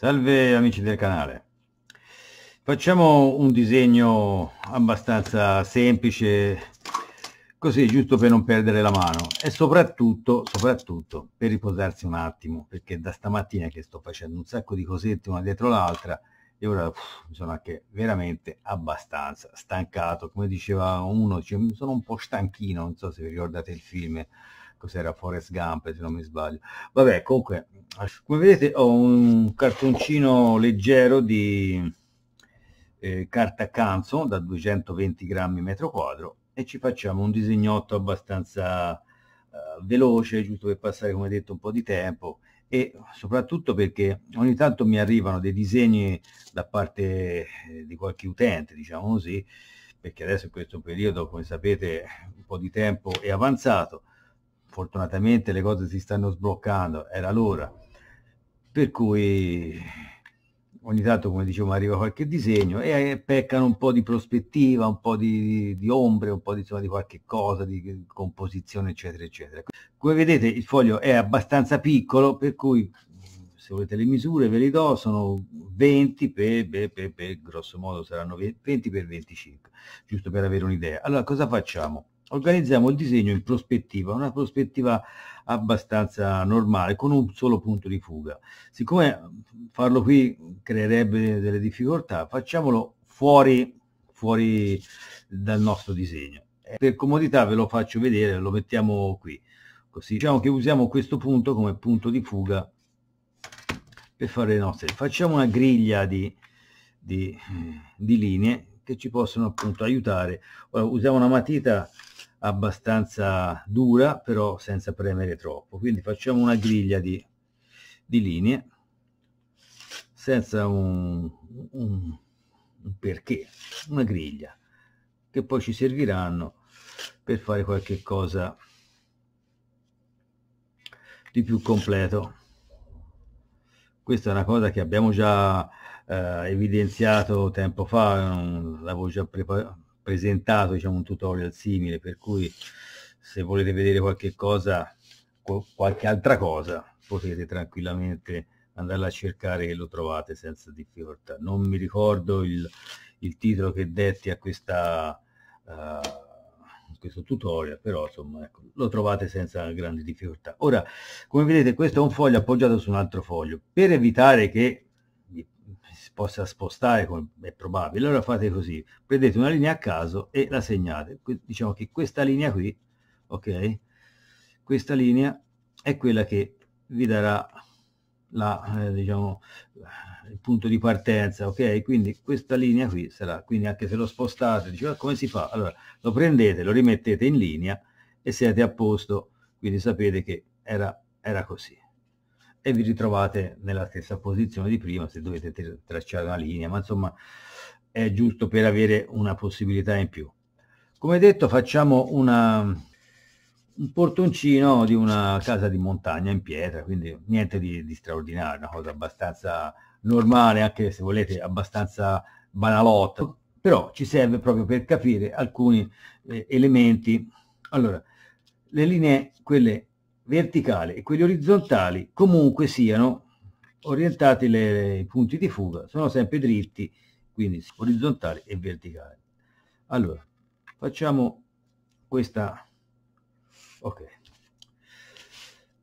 Salve amici del canale. Facciamo un disegno abbastanza semplice, così giusto per non perdere la mano e soprattutto, soprattutto per riposarsi un attimo, perché da stamattina che sto facendo un sacco di cosette una dietro l'altra e ora uff, sono anche veramente abbastanza stancato, come diceva uno, cioè, sono un po' stanchino, non so se vi ricordate il film cos'era Forest Gump se non mi sbaglio vabbè comunque come vedete ho un cartoncino leggero di eh, carta canzo da 220 grammi metro quadro e ci facciamo un disegnotto abbastanza eh, veloce giusto per passare come detto un po' di tempo e soprattutto perché ogni tanto mi arrivano dei disegni da parte eh, di qualche utente, diciamo così, perché adesso in questo periodo, come sapete, un po' di tempo è avanzato fortunatamente le cose si stanno sbloccando, era l'ora. Per cui ogni tanto, come dicevo, arriva qualche disegno e eh, peccano un po' di prospettiva, un po' di, di ombre, un po' di, insomma, di qualche cosa, di composizione, eccetera, eccetera. Come vedete il foglio è abbastanza piccolo, per cui se volete le misure ve le do, sono 20 per, per, per, per grosso modo saranno 20 per 25, giusto per avere un'idea. Allora cosa facciamo? organizziamo il disegno in prospettiva, una prospettiva abbastanza normale, con un solo punto di fuga. Siccome farlo qui creerebbe delle difficoltà, facciamolo fuori, fuori dal nostro disegno. Per comodità ve lo faccio vedere, lo mettiamo qui. Così diciamo che usiamo questo punto come punto di fuga per fare le nostre. Facciamo una griglia di, di, di linee che ci possono appunto aiutare. Ora, usiamo una matita abbastanza dura però senza premere troppo quindi facciamo una griglia di, di linee senza un, un, un perché una griglia che poi ci serviranno per fare qualche cosa di più completo questa è una cosa che abbiamo già eh, evidenziato tempo fa l'avevo già preparato presentato diciamo, un tutorial simile, per cui se volete vedere qualche cosa, qualche altra cosa, potete tranquillamente andarla a cercare e lo trovate senza difficoltà. Non mi ricordo il, il titolo che detti a questa, uh, questo tutorial, però insomma ecco, lo trovate senza grandi difficoltà. Ora, come vedete questo è un foglio appoggiato su un altro foglio. Per evitare che possa spostare, come è probabile. Allora fate così, prendete una linea a caso e la segnate. Diciamo che questa linea qui, ok? Questa linea è quella che vi darà la, eh, diciamo, il punto di partenza, ok? Quindi questa linea qui sarà, quindi anche se lo spostate, dicevo, come si fa? Allora, lo prendete, lo rimettete in linea e siete a posto, quindi sapete che era, era così e vi ritrovate nella stessa posizione di prima se dovete tr tracciare una linea, ma insomma è giusto per avere una possibilità in più. Come detto facciamo una, un portoncino di una casa di montagna in pietra, quindi niente di, di straordinario, una cosa abbastanza normale, anche se volete abbastanza banalotto, però ci serve proprio per capire alcuni eh, elementi. Allora, le linee, quelle verticale e quelli orizzontali comunque siano orientati le, i punti di fuga, sono sempre dritti, quindi orizzontali e verticali. Allora, facciamo questa... ok.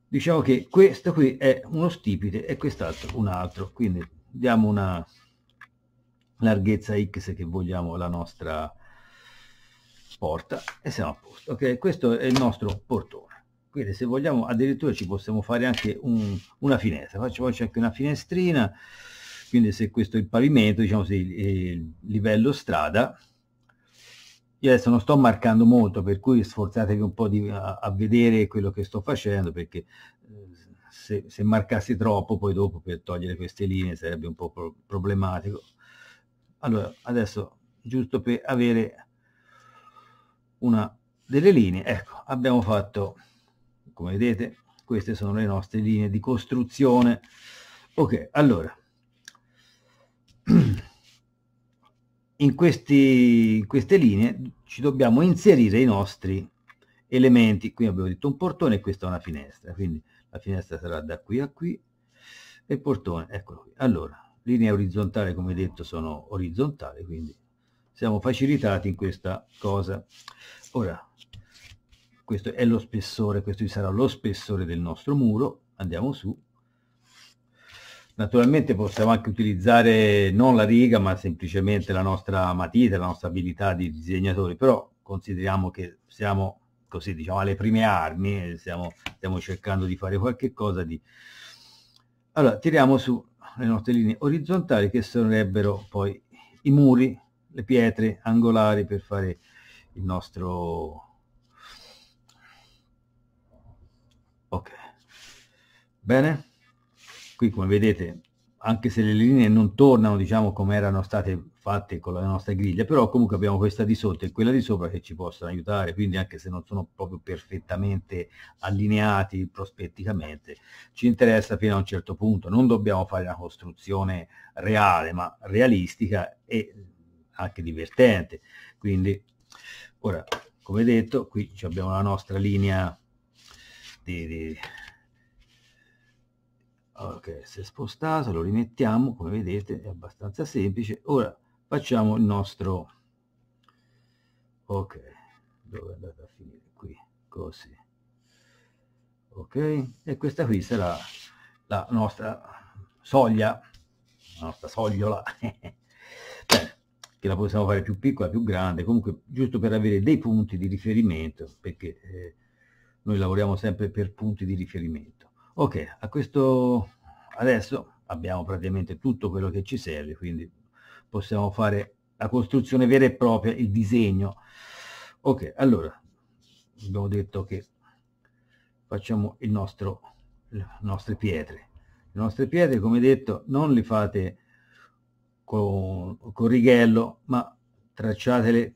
Diciamo che questo qui è uno stipite e quest'altro un altro, quindi diamo una larghezza x che vogliamo la nostra porta e siamo a posto. Ok, questo è il nostro portone quindi se vogliamo addirittura ci possiamo fare anche un, una finestra facciamoci anche una finestrina quindi se questo è il pavimento diciamo se il, il livello strada io adesso non sto marcando molto per cui sforzatevi un po' di, a, a, vedere quello che sto facendo perché eh, se, se, marcassi troppo poi dopo per togliere queste linee sarebbe un po' pro problematico allora adesso giusto per avere una delle linee ecco abbiamo fatto come vedete queste sono le nostre linee di costruzione ok allora in, questi, in queste linee ci dobbiamo inserire i nostri elementi qui abbiamo detto un portone e questa è una finestra quindi la finestra sarà da qui a qui e il portone eccolo qui allora linee orizzontali come detto sono orizzontali quindi siamo facilitati in questa cosa ora questo è lo spessore, questo sarà lo spessore del nostro muro, andiamo su, naturalmente possiamo anche utilizzare non la riga ma semplicemente la nostra matita, la nostra abilità di disegnatori, però consideriamo che siamo così diciamo alle prime armi, stiamo, stiamo cercando di fare qualche cosa di... Allora tiriamo su le nostre linee orizzontali che sarebbero poi i muri, le pietre angolari per fare il nostro ok bene qui come vedete anche se le linee non tornano diciamo come erano state fatte con la nostra griglia però comunque abbiamo questa di sotto e quella di sopra che ci possono aiutare quindi anche se non sono proprio perfettamente allineati prospetticamente ci interessa fino a un certo punto non dobbiamo fare una costruzione reale ma realistica e anche divertente quindi ora come detto qui abbiamo la nostra linea di, ok si è spostato lo rimettiamo come vedete è abbastanza semplice ora facciamo il nostro ok dove è a finire qui così ok e questa qui sarà la nostra soglia la nostra sogliola che la possiamo fare più piccola più grande comunque giusto per avere dei punti di riferimento perché eh, noi lavoriamo sempre per punti di riferimento. Ok, a questo adesso abbiamo praticamente tutto quello che ci serve, quindi possiamo fare la costruzione vera e propria, il disegno. Ok, allora, abbiamo detto che facciamo il nostro, le nostre pietre. Le nostre pietre, come detto, non le fate con, con righello, ma tracciatele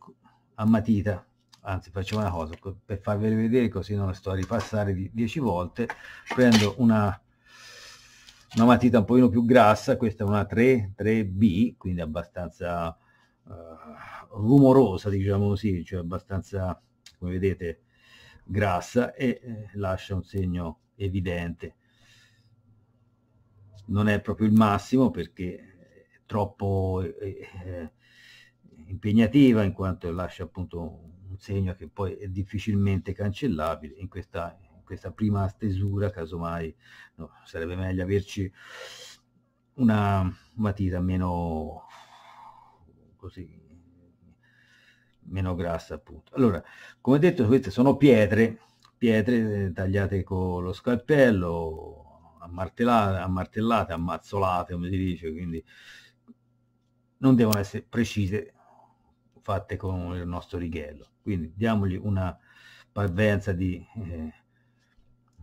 a matita anzi facciamo una cosa per farveli vedere così non sto a ripassare 10 volte prendo una, una matita un pochino più grassa questa è una 3 3b quindi abbastanza uh, rumorosa diciamo così cioè abbastanza come vedete grassa e eh, lascia un segno evidente non è proprio il massimo perché è troppo eh, eh impegnativa in quanto lascia appunto segno che poi è difficilmente cancellabile in questa, in questa prima stesura casomai no, sarebbe meglio averci una matita meno così meno grassa appunto allora come detto queste sono pietre pietre eh, tagliate con lo scalpello ammartellate ammartellate ammazzolate come si dice quindi non devono essere precise fatte con il nostro righello quindi diamogli una parvenza di, eh,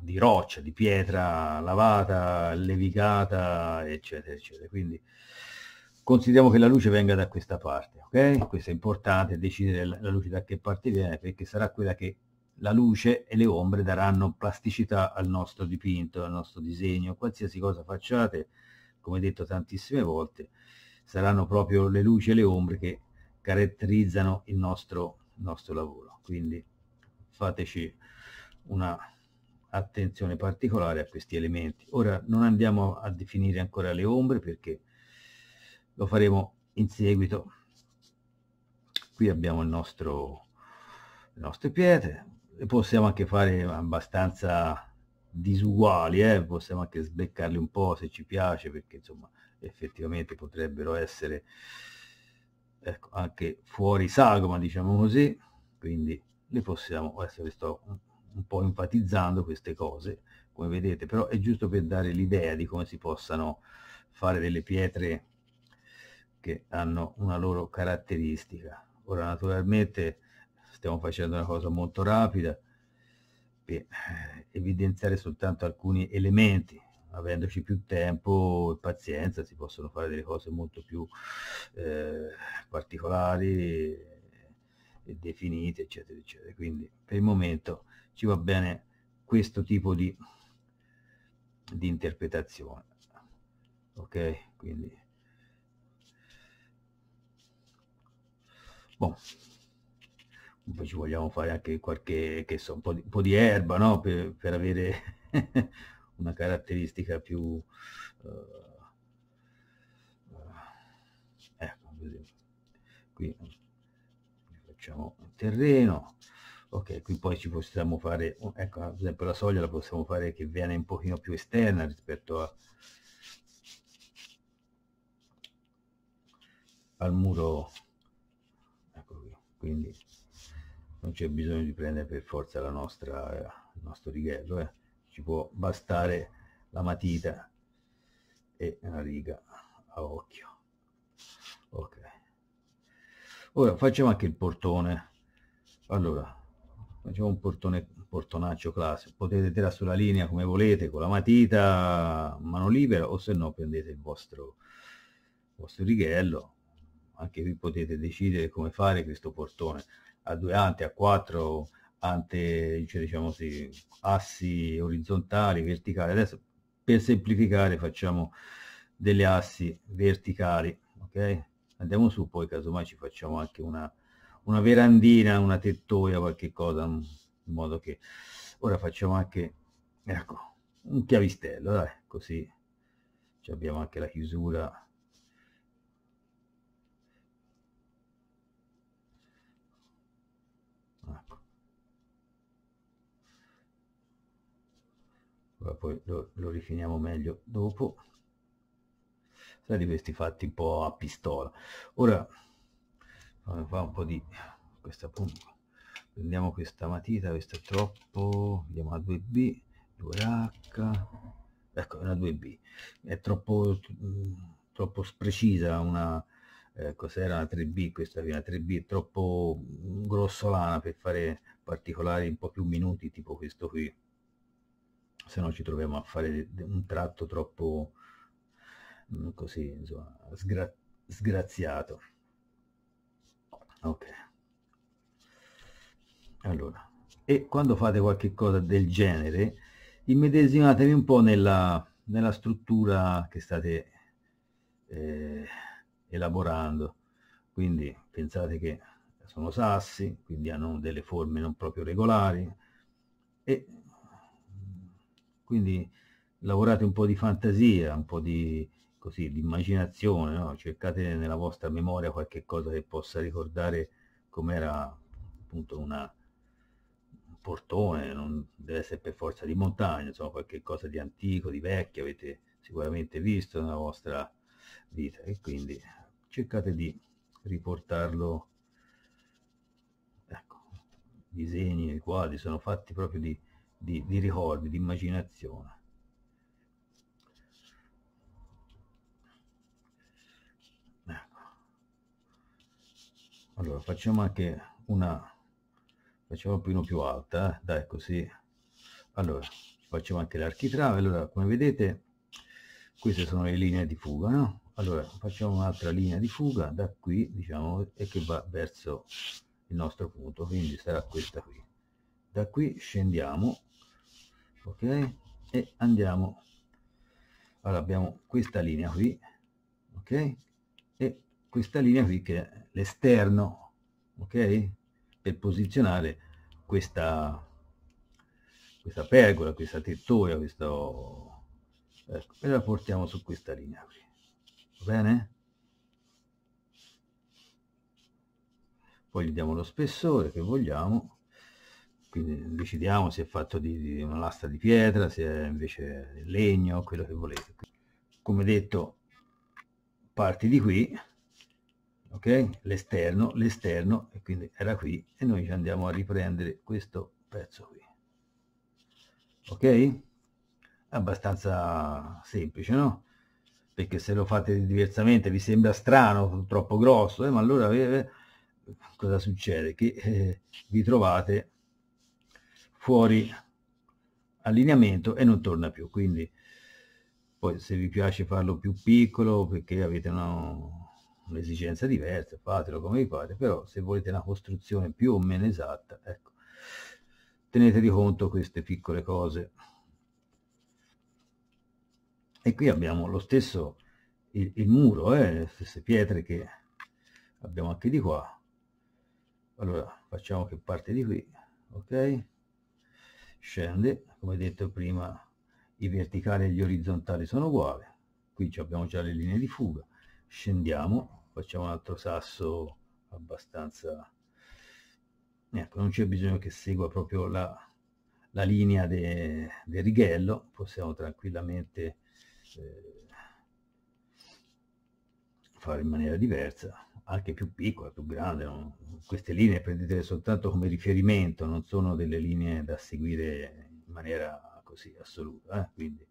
di roccia, di pietra lavata, levigata, eccetera, eccetera. Quindi consideriamo che la luce venga da questa parte, ok? Questo è importante, decidere la luce da che parte viene, perché sarà quella che la luce e le ombre daranno plasticità al nostro dipinto, al nostro disegno, qualsiasi cosa facciate, come detto tantissime volte, saranno proprio le luci e le ombre che caratterizzano il nostro nostro lavoro. Quindi fateci una attenzione particolare a questi elementi. Ora non andiamo a definire ancora le ombre perché lo faremo in seguito. Qui abbiamo il nostro, le nostre pietre, le possiamo anche fare abbastanza disuguali, eh? possiamo anche sbeccarle un po' se ci piace perché insomma effettivamente potrebbero essere ecco, anche fuori sagoma, diciamo così, quindi le possiamo, adesso le sto un po' enfatizzando queste cose, come vedete, però è giusto per dare l'idea di come si possano fare delle pietre che hanno una loro caratteristica. Ora naturalmente stiamo facendo una cosa molto rapida per evidenziare soltanto alcuni elementi avendoci più tempo e pazienza si possono fare delle cose molto più eh, particolari e, definite eccetera eccetera quindi per il momento ci va bene questo tipo di, di interpretazione ok quindi bon poi ci vogliamo fare anche qualche che so, un, po di, un po' di erba no? per, per avere una caratteristica più uh, ecco così qui facciamo terreno ok qui poi ci possiamo fare ecco ad esempio la soglia la possiamo fare che viene un pochino più esterna rispetto a, al muro ecco qui quindi non c'è bisogno di prendere per forza la nostra il nostro righello eh ci può bastare la matita e una riga a occhio ok ora facciamo anche il portone allora facciamo un portone un portonaccio classico potete tirare sulla linea come volete con la matita mano libera o se no prendete il vostro il vostro righello anche qui potete decidere come fare questo portone a due ante a quattro ante, cioè, diciamo sì, assi orizzontali, verticali. Adesso per semplificare facciamo delle assi verticali, ok? Andiamo su, poi casomai ci facciamo anche una, una verandina, una tettoia, qualche cosa, in modo che... Ora facciamo anche, ecco, un chiavistello, dai, così abbiamo anche la chiusura poi lo, lo rifiniamo meglio dopo sarà di questi fatti un po' a pistola ora fa un po' di questa pompa prendiamo questa matita questa è troppo andiamo a 2b 2h ecco una 2b è troppo mm, troppo precisa una eh, cos'era una 3b questa qui una 3b è troppo mm, grossolana per fare particolari un po' più minuti tipo questo qui se no ci troviamo a fare un tratto troppo mm, così insomma sgra sgraziato ok allora e quando fate qualche cosa del genere immedesimatevi un po' nella, nella struttura che state eh, elaborando quindi pensate che sono sassi quindi hanno delle forme non proprio regolari e quindi lavorate un po' di fantasia, un po' di, così, di immaginazione, no? cercate nella vostra memoria qualche cosa che possa ricordare com'era appunto una, un portone, non deve essere per forza di montagna, insomma qualche cosa di antico, di vecchio, avete sicuramente visto nella vostra vita e quindi cercate di riportarlo ecco i disegni i quadri sono fatti proprio di di, di ricordi, di immaginazione. Ecco. Allora, facciamo anche una, facciamo un pochino più alta, eh. dai così. Allora, facciamo anche l'architrave, allora come vedete queste sono le linee di fuga, no? Allora, facciamo un'altra linea di fuga da qui, diciamo, e che va verso il nostro punto, quindi sarà questa qui. Da qui scendiamo ok e andiamo allora abbiamo questa linea qui ok e questa linea qui che è l'esterno ok per posizionare questa questa pergola questa tettoia questo ecco e la portiamo su questa linea qui va bene poi gli diamo lo spessore che vogliamo quindi decidiamo se è fatto di, di, una lastra di pietra, se è invece legno, quello che volete. Come detto, parti di qui, ok? L'esterno, l'esterno, e quindi era qui, e noi ci andiamo a riprendere questo pezzo qui. Ok? È abbastanza semplice, no? Perché se lo fate diversamente vi sembra strano, troppo grosso, eh? ma allora eh, eh, cosa succede? Che eh, vi trovate fuori allineamento e non torna più quindi poi se vi piace farlo più piccolo perché avete un'esigenza diversa fatelo come vi pare però se volete una costruzione più o meno esatta ecco tenete di conto queste piccole cose e qui abbiamo lo stesso il, il muro eh, le stesse pietre che abbiamo anche di qua allora facciamo che parte di qui ok scende come detto prima i verticali e gli orizzontali sono uguali qui abbiamo già le linee di fuga scendiamo facciamo un altro sasso abbastanza ecco non c'è bisogno che segua proprio la, la linea del de righello possiamo tranquillamente eh, fare in maniera diversa, anche più piccola, più grande. No? Queste linee prendetele soltanto come riferimento, non sono delle linee da seguire in maniera così assoluta. Eh? Quindi.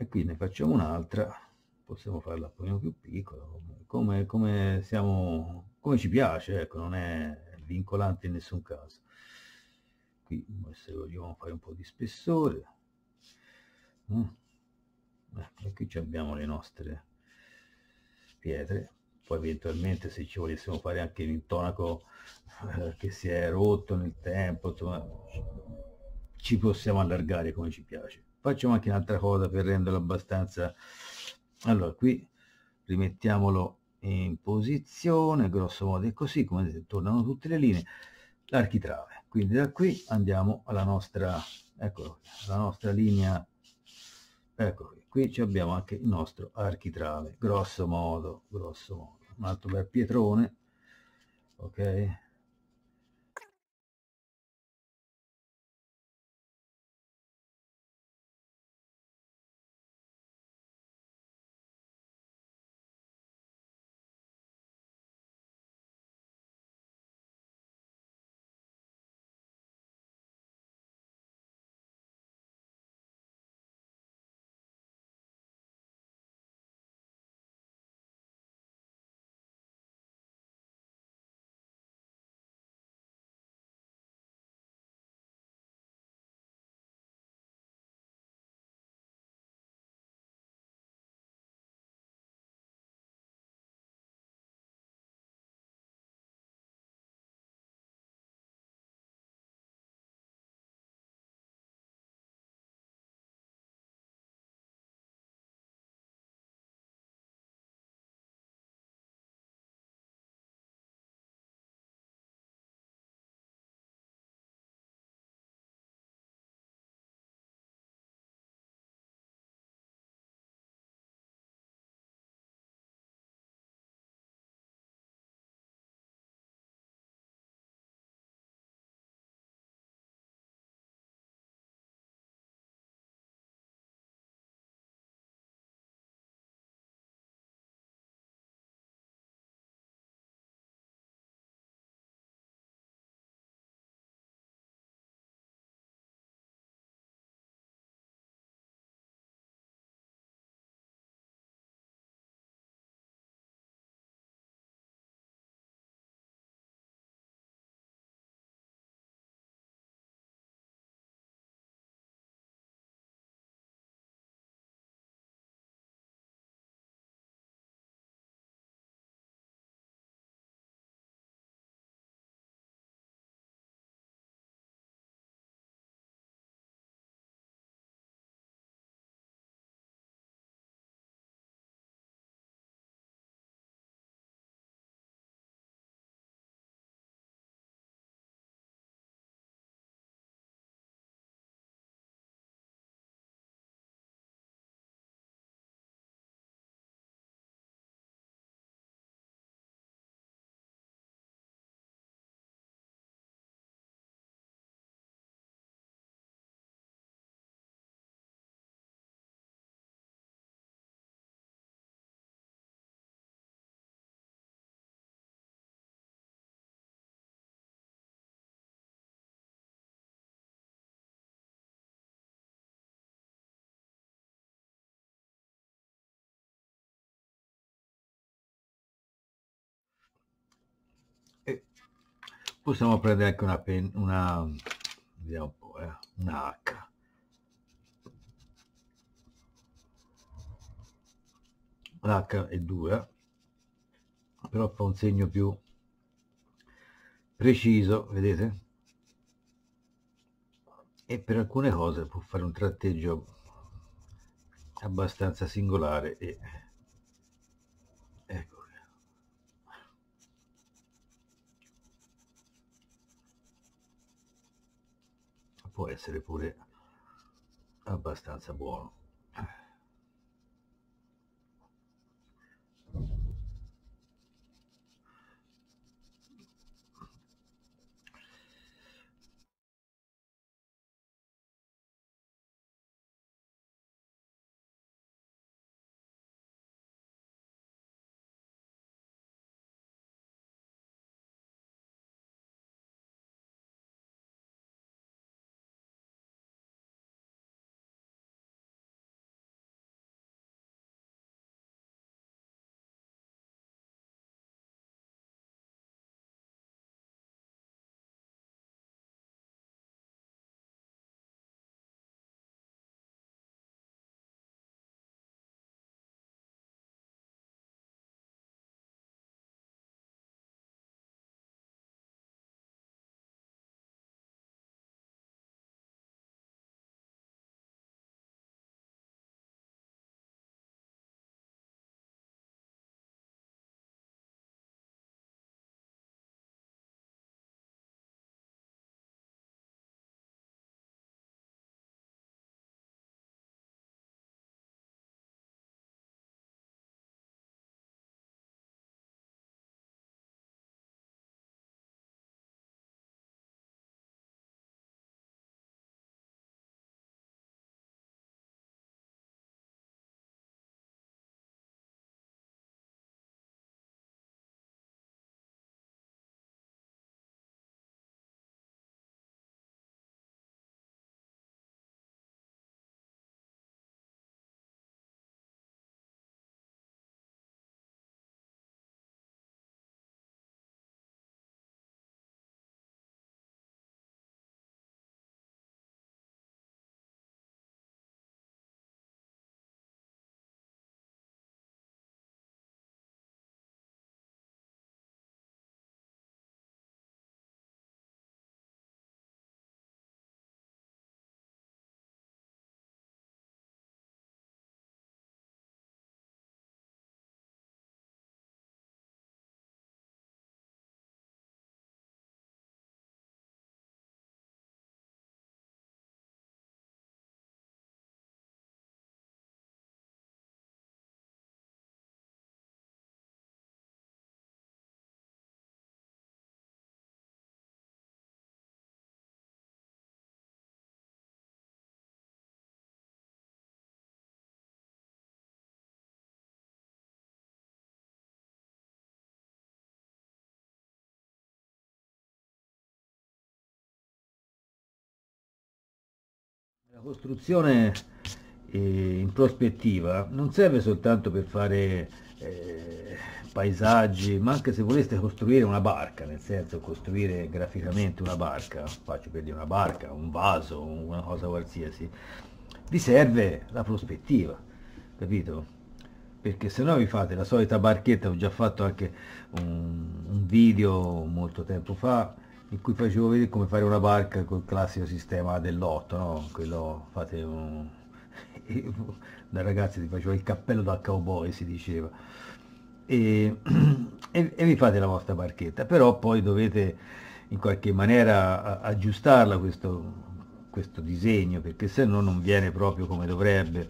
E qui ne facciamo un'altra, possiamo farla un pochino più piccola, come, come, siamo, come ci piace, ecco, non è vincolante in nessun caso. Qui se vogliamo fare un po' di spessore. Mm eh, qui abbiamo le nostre pietre poi eventualmente se ci volessimo fare anche l'intonaco eh, che si è rotto nel tempo insomma ci possiamo allargare come ci piace facciamo anche un'altra cosa per renderlo abbastanza allora qui rimettiamolo in posizione grosso modo è così come vedete tornano tutte le linee l'architrave quindi da qui andiamo alla nostra ecco la nostra linea ecco qui ci abbiamo anche il nostro architrave grosso modo grosso modo un altro bel pietrone ok possiamo prendere anche una penna una vediamo un po' eh, una H l'H è 2 però fa un segno più preciso vedete e per alcune cose può fare un tratteggio abbastanza singolare e può essere pure abbastanza buono La costruzione eh, in prospettiva non serve soltanto per fare eh, paesaggi, ma anche se voleste costruire una barca, nel senso costruire graficamente una barca, faccio per dire una barca, un vaso, una cosa qualsiasi, vi serve la prospettiva, capito? perché se no vi fate la solita barchetta, ho già fatto anche un, un video molto tempo fa, in cui facevo vedere come fare una barca col classico sistema dell'otto, no? Quello fate un... da ragazzi ti faceva il cappello da cowboy si diceva. E, e, e, vi fate la vostra barchetta, però poi dovete in qualche maniera aggiustarla questo, questo disegno, perché se no non viene proprio come dovrebbe.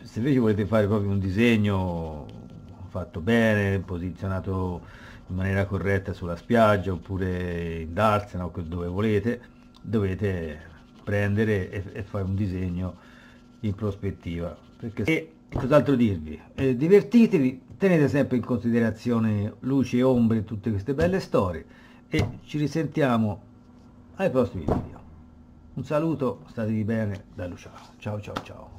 Se invece volete fare proprio un disegno fatto bene, posizionato in maniera corretta sulla spiaggia oppure in darsena o dove volete, dovete prendere e, e fare un disegno in prospettiva. Perché, e cos'altro dirvi? Eh, divertitevi, tenete sempre in considerazione luci e ombre tutte queste belle storie e ci risentiamo ai prossimi video. Un saluto, statevi bene da Luciano. Ciao ciao ciao.